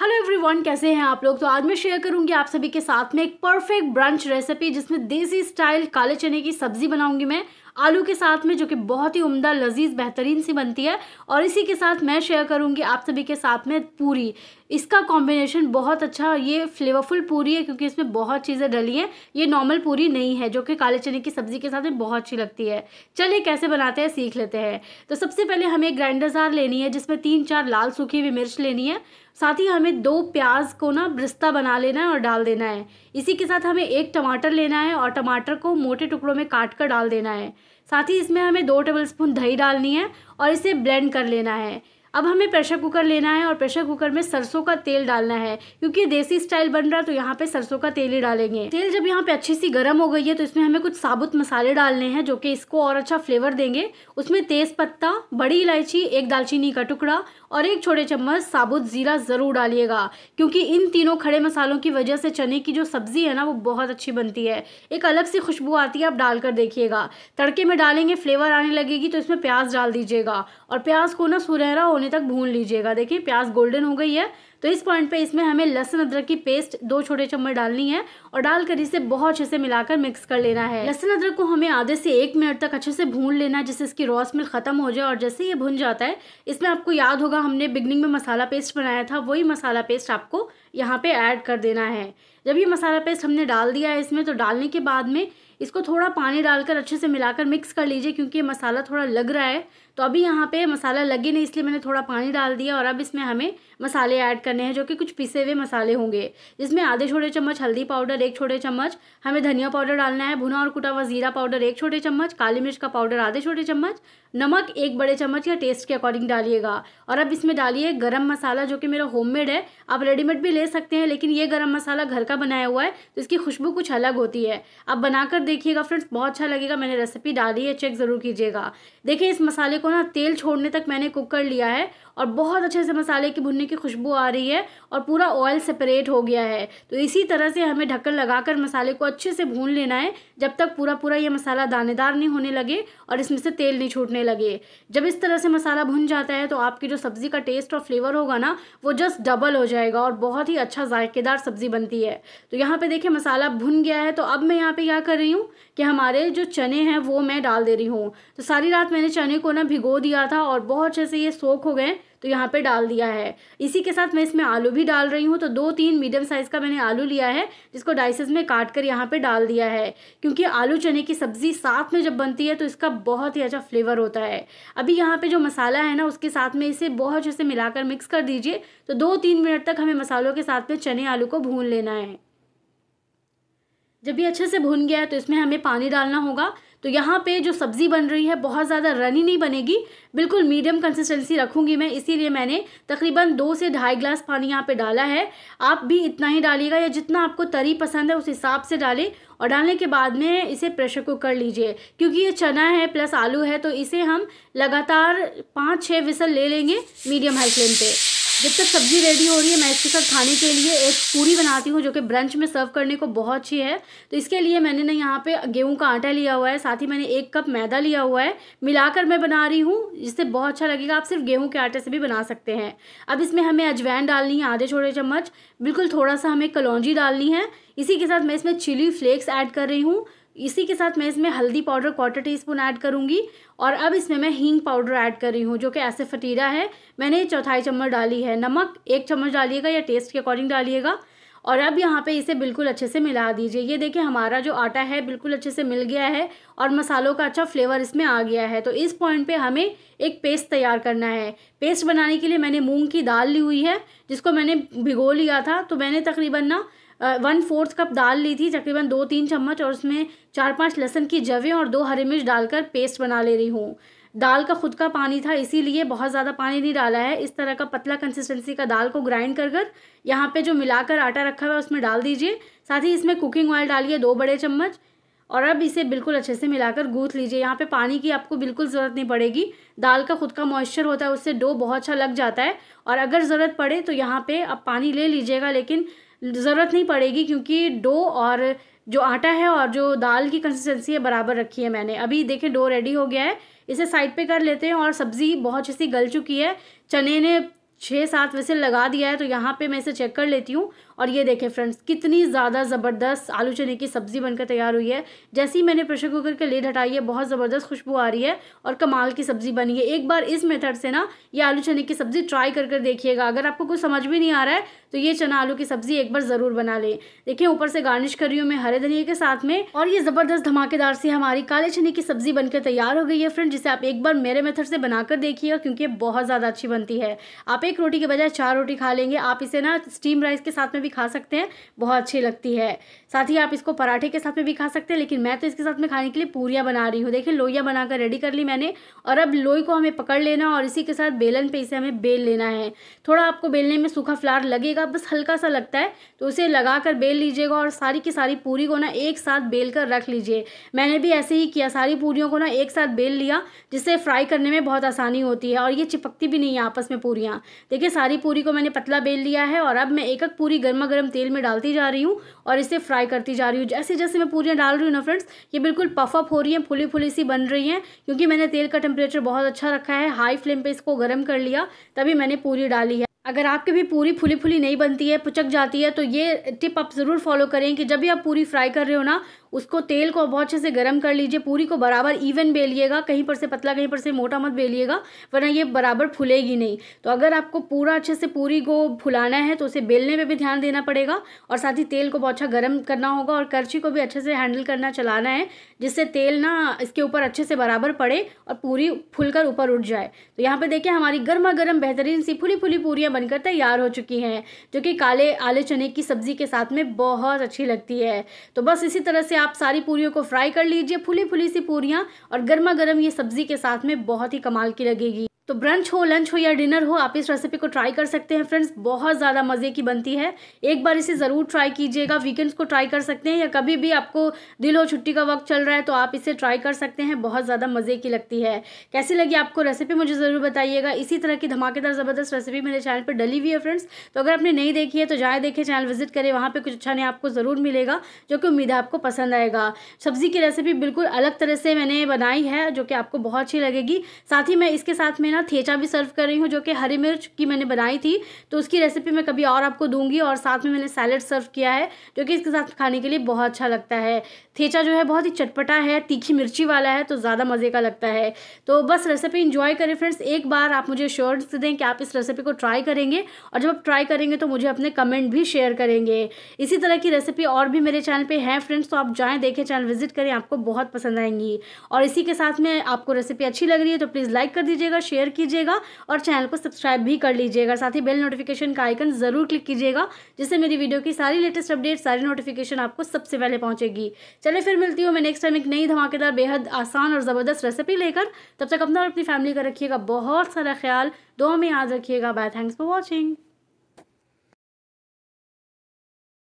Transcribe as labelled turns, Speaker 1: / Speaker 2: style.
Speaker 1: hello everyone कैसे हैं आप लोग तो आज मैं शेयर करूंगी आप सभी के साथ में एक परफेक्ट ब्रंच रेसिपी जिसमें देसी स्टाइल काले चने की सब्ज़ी बनाऊंगी मैं आलू के साथ में जो कि बहुत ही उम्दा लजीज बेहतरीन सी बनती है और इसी के साथ मैं शेयर करूँगी आप सभी के साथ में पूरी इसका कॉम्बिनेशन बहुत अच्छा ये फ्लेवरफुल पूरी है क्योंकि इसमें बहुत चीज़ें डली हैं ये नॉर्मल पूरी नहीं है जो कि काले चने की सब्ज़ी के साथ में बहुत अच्छी लगती है चलिए कैसे बनाते हैं सीख लेते हैं तो सबसे पहले हमें ग्राइंडर जार लेनी है जिसमें तीन चार लाल सूखी हुई मिर्च लेनी है साथ ही हमें दो प्याज को ना ब्रिस्ता बना लेना है और डाल देना है इसी के साथ हमें एक टमाटर लेना है और टमाटर को मोटे टुकड़ों में काट कर डाल देना है साथ ही इसमें हमें दो टेबल स्पून दही डालनी है और इसे ब्लेंड कर लेना है अब हमें प्रेशर कुकर लेना है और प्रेशर कुकर में सरसों का तेल डालना है क्योंकि देसी स्टाइल बन रहा है तो यहाँ पे सरसों का तेल ही डालेंगे तेल जब यहाँ पे अच्छी सी गर्म हो गई है तो इसमें हमें कुछ साबुत मसाले डालने हैं जो कि इसको और अच्छा फ्लेवर देंगे उसमें तेज पत्ता बड़ी इलायची एक दालचीनी का टुकड़ा और एक छोटे चम्मच साबुत ज़ीरा ज़रूर डालिएगा क्योंकि इन तीनों खड़े मसालों की वजह से चने की जो सब्ज़ी है ना वो बहुत अच्छी बनती है एक अलग सी खुशबू आती है आप डाल कर देखिएगा तड़के में डालेंगे फ्लेवर आने लगेगी तो इसमें प्याज डाल दीजिएगा और प्याज को ना सुनहरा होने तक भून लीजिएगा देखिए प्याज गोल्डन हो गई है तो इस पॉइंट पे इसमें हमें लहसुन अदरक की पेस्ट दो छोटे चम्मच डालनी है और डालकर इसे बहुत अच्छे से मिलाकर मिक्स कर लेना है लहसुन अदरक को हमें आधे से एक मिनट तक अच्छे से भून लेना है जिससे इसकी रॉस मिल खत्म हो जाए और जैसे ये भुन जाता है इसमें आपको याद होगा हमने बिगनिंग में मसाला पेस्ट बनाया था वही मसाला पेस्ट आपको यहाँ पे ऐड कर देना है जब ये मसाला पेस्ट हमने डाल दिया है इसमें तो डालने के बाद में इसको थोड़ा पानी डालकर अच्छे से मिलाकर मिक्स कर लीजिए क्योंकि मसाला थोड़ा लग रहा है तो अभी यहाँ पे मसाला लगे नहीं इसलिए मैंने थोड़ा पानी डाल दिया और अब इसमें हमें मसाले ऐड करने हैं जो कि कुछ पिसे हुए मसाले होंगे जिसमें आधे छोटे चम्मच हल्दी पाउडर एक छोटे चम्मच हमें धनिया पाउडर डालना है भुना और कुटा हुआ जीरा पाउडर एक छोटे चम्मच काली मिर्च का पाउडर आधे छोटे चम्मच नमक एक बड़े चम्मच या टेस्ट के अकॉर्डिंग डालिएगा और अब इसमें डालिए गर्म मसाला जो कि मेरा होम है आप रेडीमेड भी ले सकते हैं लेकिन ये गर्म मसाला घर का बनाया हुआ है तो इसकी खुशबू कुछ अलग होती है आप बनाकर देखिएगा फ्रेंड्स बहुत अच्छा लगेगा मैंने रेसिपी डाली है चेक ज़रूर कीजिएगा देखिए इस मसाले को ना तेल छोड़ने तक मैंने कुक कर लिया है और बहुत अच्छे से मसाले की भुनने की खुशबू आ रही है और पूरा ऑयल सेपरेट हो गया है तो इसी तरह से हमें ढक्कन लगाकर मसाले को अच्छे से भून लेना है जब तक पूरा पूरा ये मसाला दानेदार नहीं होने लगे और इसमें से तेल नहीं छूटने लगे जब इस तरह से मसाला भुन जाता है तो आपकी जो सब्ज़ी का टेस्ट और फ्लेवर होगा ना वो जस्ट डबल हो जाएगा और बहुत ही अच्छा जायकेदार सब्ज़ी बनती है तो यहाँ पे देखिए मसाला भुन गया है तो अब मैं यहाँ पे क्या कर रही हूँ कि हमारे जो चने हैं वो मैं डाल दे रही हूँ तो सारी रात मैंने चने को ना भिगो दिया था और बहुत अच्छे से ये सोख हो गए तो यहाँ पे डाल दिया है इसी के साथ मैं इसमें आलू भी डाल रही हूँ तो दो तीन मीडियम साइज़ का मैंने आलू लिया है जिसको डाइसेस में काट कर यहाँ पर डाल दिया है क्योंकि आलू चने की सब्ज़ी साथ में जब बनती है तो इसका बहुत ही अच्छा फ्लेवर होता है अभी यहाँ पर जो मसाला है ना उसके साथ में इसे बहुत अच्छे से मिलाकर मिक्स कर दीजिए तो दो तीन मिनट तक हमें मसालों के साथ में चने आलू को भून लेना है जब ये अच्छे से भून गया है तो इसमें हमें पानी डालना होगा तो यहाँ पे जो सब्ज़ी बन रही है बहुत ज़्यादा रनी नहीं बनेगी बिल्कुल मीडियम कंसिस्टेंसी रखूँगी मैं इसीलिए मैंने तकरीबन दो से ढाई ग्लास पानी यहाँ पे डाला है आप भी इतना ही डालिएगा या जितना आपको तरी पसंद है उस हिसाब से डालें और डालने के बाद में इसे प्रेशर कुक कर लीजिए क्योंकि ये चना है प्लस आलू है तो इसे हम लगातार पाँच छः विसल ले लेंगे मीडियम हाई फ्लेम पर जब तक सब्ज़ी रेडी हो रही है मैं इसके साथ खाने के लिए एक पूरी बनाती हूँ जो कि ब्रंच में सर्व करने को बहुत अच्छी है तो इसके लिए मैंने ना यहाँ पे गेहूं का आटा लिया हुआ है साथ ही मैंने एक कप मैदा लिया हुआ है मिलाकर मैं बना रही हूँ जिससे बहुत अच्छा लगेगा आप सिर्फ गेहूँ के आटे से भी बना सकते हैं अब इसमें हमें अजवैन डालनी है आधे छोटे चम्मच बिल्कुल थोड़ा सा हमें कलौजी डालनी है इसी के साथ मैं इसमें चिली फ्लेक्स ऐड कर रही हूँ इसी के साथ मैं इसमें हल्दी powder quarter teaspoon add करूँगी और अब इसमें मैं हींग पाउडर ऐड कर रही हूँ जो कि ऐसे फटीरा है मैंने चौथाई चम्मच डाली है नमक एक चम्मच डालिएगा या टेस्ट के अकॉर्डिंग डालिएगा और अब यहाँ पे इसे बिल्कुल अच्छे से मिला दीजिए ये देखिए हमारा जो आटा है बिल्कुल अच्छे से मिल गया है और मसालों का अच्छा फ्लेवर इसमें आ गया है तो इस पॉइंट पे हमें एक पेस्ट तैयार करना है पेस्ट बनाने के लिए मैंने मूंग की दाल ली हुई है जिसको मैंने भिगो लिया था तो मैंने तकरीबन ना वन फोर्थ कप दाल ली थी तकरीबन दो तीन चम्मच और उसमें चार पाँच लहसन की जवें और दो हरी मिर्च डालकर पेस्ट बना ले रही हूँ दाल का खुद का पानी था इसीलिए बहुत ज़्यादा पानी नहीं डाला है इस तरह का पतला कंसिस्टेंसी का दाल को ग्राइंड कर कर यहाँ पर जो मिलाकर आटा रखा हुआ है उसमें डाल दीजिए साथ ही इसमें कुकिंग ऑयल डालिए दो बड़े चम्मच और अब इसे बिल्कुल अच्छे से मिलाकर गूथ लीजिए यहाँ पे पानी की आपको बिल्कुल ज़रूरत नहीं पड़ेगी दाल का खुद का मॉइस्चर होता है उससे डो बहुत अच्छा लग जाता है और अगर ज़रूरत पड़े तो यहाँ पे आप पानी ले लीजिएगा लेकिन ज़रूरत नहीं पड़ेगी क्योंकि डो और जो आटा है और जो दाल की कंसिस्टेंसी है बराबर रखी है मैंने अभी देखें डो रेडी हो गया है इसे साइड पे कर लेते हैं और सब्ज़ी बहुत अच्छी गल चुकी है चने ने छः सात वैसे लगा दिया है तो यहाँ पे मैं इसे चेक कर लेती हूँ और ये देखें फ्रेंड्स कितनी ज़्यादा ज़बरदस्त आलू चने की सब्ज़ी बनकर तैयार हुई है जैसे ही मैंने प्रेशर कुकर के लेड हटाई है बहुत ज़बरदस्त खुशबू आ रही है और कमाल की सब्ज़ी बनी है एक बार इस मेथड से ना ये आलू चने की सब्ज़ी ट्राई कर कर देखिएगा अगर आपको कुछ समझ भी नहीं आ रहा है तो ये चना आलू की सब्ज़ी एक बार ज़रूर बना लें देखिए ऊपर से गार्निश कर रही हूँ मैं हरे धनिया के साथ में और ये ज़बरदस्त धमाकेदार सी हमारी काले चने की सब्ज़ी बनकर तैयार हो गई है फ्रेंड जिसे आप एक बार मेरे मेथड से बनाकर देखिएगा क्योंकि बहुत ज़्यादा अच्छी बनती है आप एक रोटी के बजाय चार रोटी खा लेंगे आप इसे ना स्टीम राइस के साथ में भी भी खा सकते हैं बहुत अच्छी लगती है साथ ही आप इसको पराठे के साथ में भी खा सकते हैं लेकिन मैं तो इसके साथ में खाने के लिए पूरियाँ बना रही हूँ देखिए लोहिया बनाकर रेडी कर ली मैंने और अब लोई को हमें पकड़ लेना और इसी के साथ बेलन पर इसे हमें बेल लेना है थोड़ा आपको बेलने में सूखा फ्लार लगेगा बस हल्का सा लगता है तो उसे लगा बेल लीजिएगा और सारी की सारी पूरी को ना एक साथ बेल कर रख लीजिए मैंने भी ऐसे ही किया सारी पूरियों को ना एक साथ बेल लिया जिससे फ्राई करने में बहुत आसानी होती है और ये चिपकती भी नहीं है आपस में पूरियाँ देखिए सारी पूरी को मैंने पतला बेल लिया है और अब मैं एक एक पूरी गर्म गर्मा गर्म तेल में डालती जा रही हूँ और इसे फ्राई करती जा रही हूँ जैसे जैसे मैं पूरियाँ डाल रही हूँ ना फ्रेंड्स ये बिल्कुल पफअप हो रही हैं फुली फुली सी बन रही हैं क्योंकि मैंने तेल का टेम्परेचर बहुत अच्छा रखा है हाई फ्लेम पर इसको गर्म कर लिया तभी मैंने पूरी डाली है अगर आपकी भी पूरी फुली फुली नहीं बनती है पुचक जाती है तो ये टिप आप ज़रूर फॉलो करें कि जब भी आप पूरी फ्राई कर रहे हो ना उसको तेल को बहुत अच्छे से गर्म कर लीजिए पूरी को बराबर इवन बेलिएगा कहीं पर से पतला कहीं पर से मोटा मत बेलिएगा वरना ये बराबर फूलेगी नहीं तो अगर आपको पूरा अच्छे से पूरी को फुलाना है तो उसे बेलने पे भी ध्यान देना पड़ेगा और साथ ही तेल को बहुत अच्छा गर्म करना होगा और करछी को भी अच्छे से हैंडल करना चलाना है जिससे तेल ना इसके ऊपर अच्छे से बराबर पड़े और पूरी फूलकर ऊपर उठ जाए तो यहाँ पर देखिए हमारी गर्मा गर्म बेहतरीन सी फुली फुली पूरियाँ बनकर तैयार हो चुकी हैं जो कि काले आले चने की सब्ज़ी के साथ में बहुत अच्छी लगती है तो बस इसी तरह से आप सारी पूरियों को फ्राई कर लीजिए फुली फुली सी पूरियाँ और गर्मा गर्म ये सब्ज़ी के साथ में बहुत ही कमाल की लगेगी तो ब्रंच हो लंच हो या डिनर हो आप इस रेसिपी को ट्राई कर सकते हैं फ्रेंड्स बहुत ज़्यादा मज़े की बनती है एक बार इसे ज़रूर ट्राई कीजिएगा वीकेंड्स को ट्राई कर सकते हैं या कभी भी आपको दिल हो छुट्टी का वक्त चल रहा है तो आप इसे ट्राई कर सकते हैं बहुत ज़्यादा मज़े की लगती है कैसी लगी आपको रेसिपी मुझे ज़रूर बताइएगा इसी तरह की धमाकेदार ज़बरदस्त रेसिपी मेरे चैनल पर डली हुई है फ्रेंड्स तो अगर आपने नहीं देखी है तो जाए देखें चैनल विजिट करें वहाँ पर कुछ अच्छा नहीं आपको ज़रूर मिलेगा जो कि उम्मीद है आपको पसंद आएगा सब्ज़ी की रेसिपी बिल्कुल अलग तरह से मैंने बनाई है जो कि आपको बहुत अच्छी लगेगी साथ ही मैं इसके साथ में यहाँ थेचा भी सर्व कर रही हूँ जो कि हरी मिर्च की मैंने बनाई थी तो उसकी रेसिपी मैं कभी और आपको दूंगी और साथ में मैंने सैलड सर्व किया है जो कि इसके साथ खाने के लिए बहुत अच्छा लगता है थेचा जो है बहुत ही चटपटा है तीखी मिर्ची वाला है तो ज़्यादा मज़े का लगता है तो बस रेसिपी इंजॉय करें फ्रेंड्स एक बार आप मुझे श्योर्स दें कि आप इस रेसिपी को ट्राई करेंगे और जब आप ट्राई करेंगे तो मुझे अपने कमेंट भी शेयर करेंगे इसी तरह की रेसिपी और भी मेरे चैनल पर हैं फ्रेंड्स तो आप जाएँ देखें चैनल विजिट करें आपको बहुत पसंद आएंगी और इसी के साथ में आपको रेसिपी अच्छी लग रही है तो प्लीज़ लाइक कर दीजिएगा शेयर शेयर कीजिएगा और चैनल को सब्सक्राइब भी कर लीजिएगा साथ ही बेल नोटिफिकेशन का आइकन ज़रूर क्लिक कीजिएगा जिससे मेरी वीडियो की सारी लेटेस्ट अपडेट सारी नोटिफिकेशन आपको सबसे पहले पहुंचेगी चले फिर मिलती हूँ मैं नेक्स्ट टाइम एक नई धमाकेदार बेहद आसान और ज़बरदस्त रेसिपी लेकर तब तक अपना और अपनी फैमिली का रखिएगा बहुत सारा ख्याल दो में याद रखिएगा बाय थैंक्स फॉर वॉचिंग